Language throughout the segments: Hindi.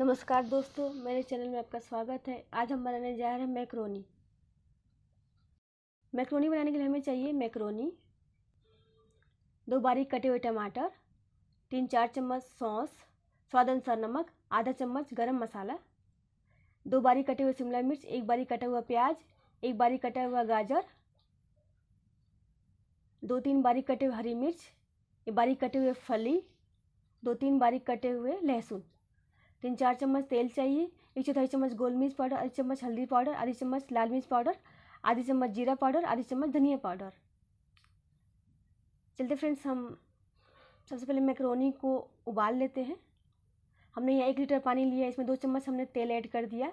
नमस्कार दोस्तों मेरे चैनल में आपका स्वागत है आज हम बनाने जा रहे हैं मैक्रोनी मैक्रोनी बनाने के लिए हमें चाहिए मैक्रोनी दो बारीक कटे हुए टमाटर तीन चार चम्मच सॉस स्वाद अनुसार नमक आधा चम्मच गरम मसाला दो बारीक कटे हुए शिमला मिर्च एक बारीक कटा हुआ प्याज एक बारीक कटा हुआ गाजर दो तीन बारीक कटे हुए हरी मिर्च एक बारीक कटे हुए फली दो तीन बारीक कटे हुए लहसुन तीन चार चम्मच तेल चाहिए एक चौथाई चम्मच गोल मिर्च पाउडर आधी चम्मच हल्दी पाउडर आधी चम्मच लाल मिर्च पाउडर आधी चम्मच जीरा पाउडर आधी चम्मच धनिया पाउडर चलते फ्रेंड्स हम सबसे पहले मैक्रोनी को उबाल लेते हैं हमने यहाँ एक लीटर पानी लिया इसमें दो चम्मच हमने तेल ऐड कर दिया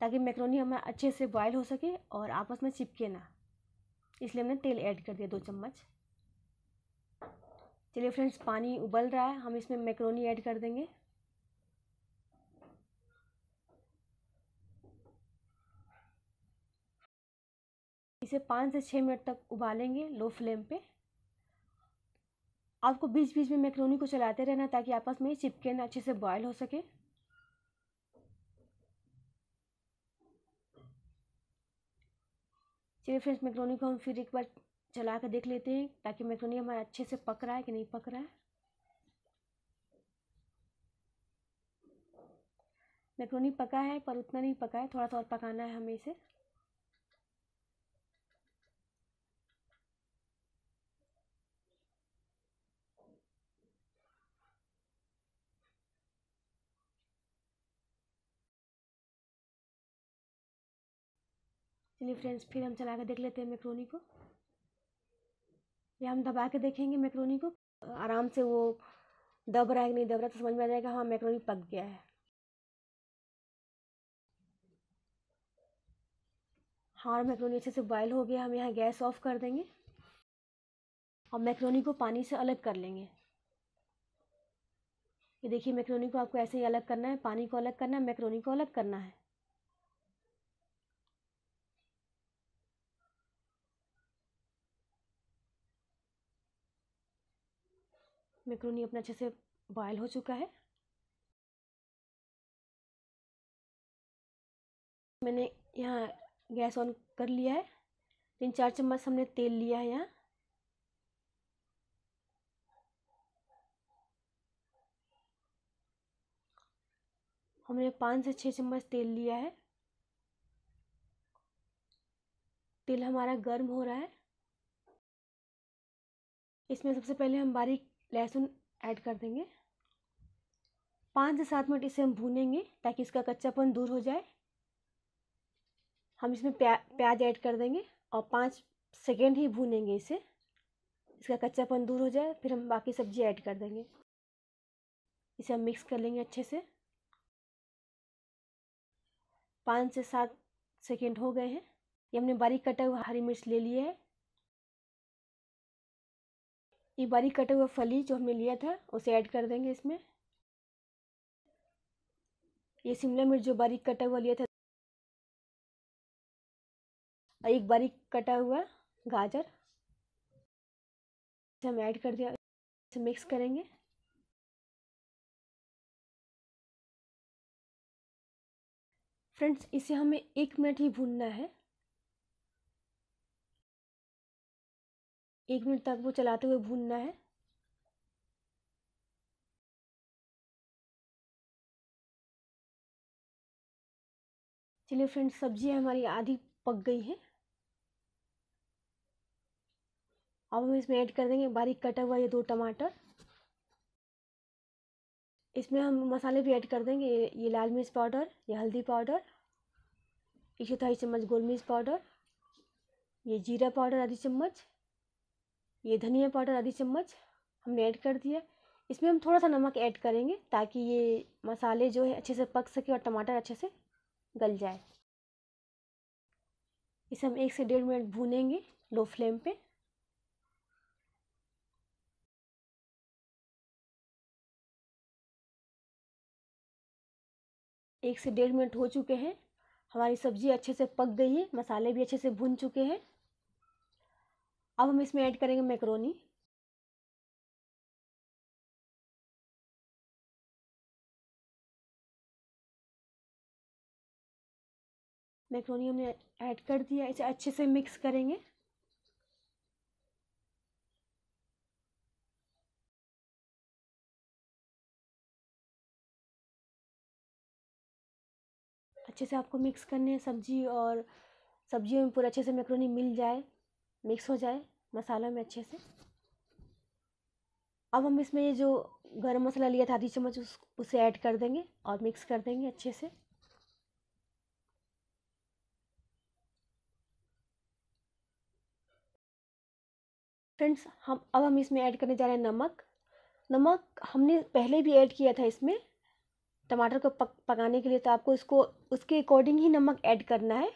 ताकि मैक्रोनी हमारा अच्छे से बॉयल हो सके और आपस में चिपके ना इसलिए हमने तेल ऐड कर दिया दो चम्मच चलिए फ्रेंड्स पानी उबल रहा है हम इसमें मैक्रोनी ऐड कर देंगे इसे पाँच से छः मिनट तक उबालेंगे लो फ्लेम पे आपको बीच बीच में मैक्रोनी को चलाते रहना ताकि आपस में चिपके ना अच्छे से बॉयल हो सके चलिए फ्रेंड्स मैक्रोनी को हम फिर एक बार चला कर देख लेते हैं ताकि मैक्रोनी हमारा अच्छे से पक रहा है कि नहीं पक रहा है मैक्रोनी पका है पर उतना नहीं पका है थोड़ा सा और पकाना है हमें इसे चलिए फ्रेंड्स फिर हम चला के देख लेते हैं मैक्रोनी को या हम दबा के देखेंगे मैक्रोनी को आराम से वो दब रहा है कि नहीं दब रहा तो समझ में आ जाएगा हाँ मैक्रोनी पक गया है हाँ मैक्रोनी अच्छे से बॉयल हो गया हम यहाँ गैस ऑफ कर देंगे और मैक्रोनी को पानी से अलग कर लेंगे ये देखिए मैक्रोनी को आपको ऐसे ही अलग करना है पानी को अलग करना है मैक्रोनी को अलग करना है मैक्रोनी अपना अच्छे से बॉयल हो चुका है मैंने यहाँ गैस ऑन कर लिया है तीन चार चम्मच हमने तेल लिया है यहाँ हमने पाँच से छः चम्मच तेल लिया है तेल हमारा गर्म हो रहा है इसमें सबसे पहले हम बारीक लहसुन ऐड कर देंगे पाँच से सात मिनट इसे हम भूनेंगे ताकि इसका कच्चापन दूर हो जाए हम इसमें प्या प्याज ऐड कर देंगे और पाँच सेकेंड ही भूनेंगे इसे इसका कच्चापन दूर हो जाए फिर हम बाकी सब्जी ऐड कर देंगे इसे हम मिक्स कर लेंगे अच्छे से पाँच से सात सेकेंड हो गए हैं ये हमने बारीक कटा हुआ हरी मिर्च ले लिया है ये बारीक कटा हुआ फली जो हमने लिया था उसे ऐड कर देंगे इसमें ये शिमला मिर्च जो बारीक कटा हुआ लिया था और एक बारीक कटा हुआ गाजर हम ऐड कर दिया इसे मिक्स करेंगे फ्रेंड्स इसे हमें एक मिनट ही भूनना है एक मिनट तक वो चलाते हुए भूनना है चलिए फ्रेंड्स सब्जी हमारी आधी पक गई है अब हम इसमें ऐड कर देंगे बारीक कटा हुआ ये दो टमाटर इसमें हम मसाले भी ऐड कर देंगे ये, लाल मिर्च पाउडर ये हल्दी पाउडर एक चौथाई चम्मच गोल मिर्च पाउडर ये जीरा पाउडर आधी चम्मच ये धनिया पाउडर आधी चम्मच हमने ऐड कर दिया इसमें हम थोड़ा सा नमक ऐड करेंगे ताकि ये मसाले जो है अच्छे से पक सके और टमाटर अच्छे से गल जाए इसे हम एक से डेढ़ मिनट भूनेंगे लो फ्लेम पे एक से डेढ़ मिनट हो चुके हैं हमारी सब्ज़ी अच्छे से पक गई है मसाले भी अच्छे से भून चुके हैं अब हम इसमें ऐड करेंगे मैक्रोनी मैक्रोनी हमने ऐड कर दिया इसे अच्छे से मिक्स करेंगे अच्छे से आपको मिक्स करने है सब्जी और सब्जियों में पूरा अच्छे से मैक्रोनी मिल जाए मिक्स हो जाए मसालों में अच्छे से अब हम इसमें ये जो गरम मसाला लिया था आधी चम्मच उस उसे ऐड कर देंगे और मिक्स कर देंगे अच्छे से फ्रेंड्स हम अब हम इसमें ऐड करने जा रहे हैं नमक नमक हमने पहले भी ऐड किया था इसमें टमाटर को पक पकाने के लिए तो आपको इसको उसके अकॉर्डिंग ही नमक ऐड करना है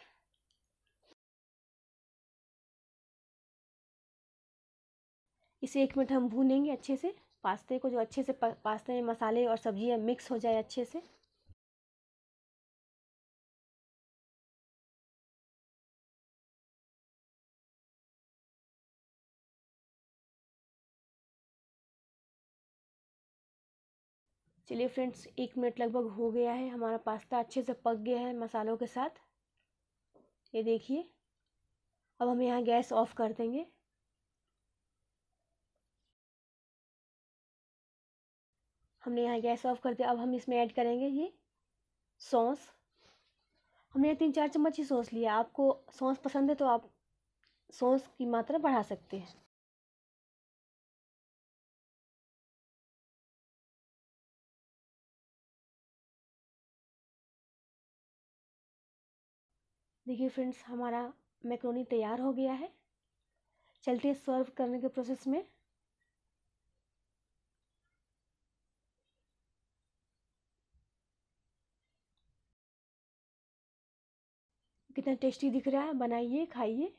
इसे एक मिनट हम भूनेंगे अच्छे से पास्ते को जो अच्छे से पास्ते में मसाले और सब्जियां मिक्स हो जाए अच्छे से चलिए फ्रेंड्स एक मिनट लगभग हो गया है हमारा पास्ता अच्छे से पक गया है मसालों के साथ ये देखिए अब हम यहाँ गैस ऑफ कर देंगे हमने यहाँ गैस ऑफ कर दिया अब हम इसमें ऐड करेंगे ये सॉस हमने तीन चार चम्मच ही सॉस लिया आपको सॉस पसंद है तो आप सॉस की मात्रा बढ़ा सकते हैं देखिए फ्रेंड्स हमारा मैक्रोनी तैयार हो गया है चलते सर्व करने के प्रोसेस में कितना टेस्टी दिख रहा है बनाइए खाइए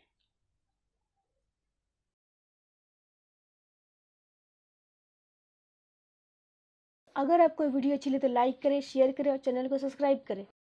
अगर आपको वीडियो अच्छी लगे तो लाइक करें शेयर करें और चैनल को सब्सक्राइब करें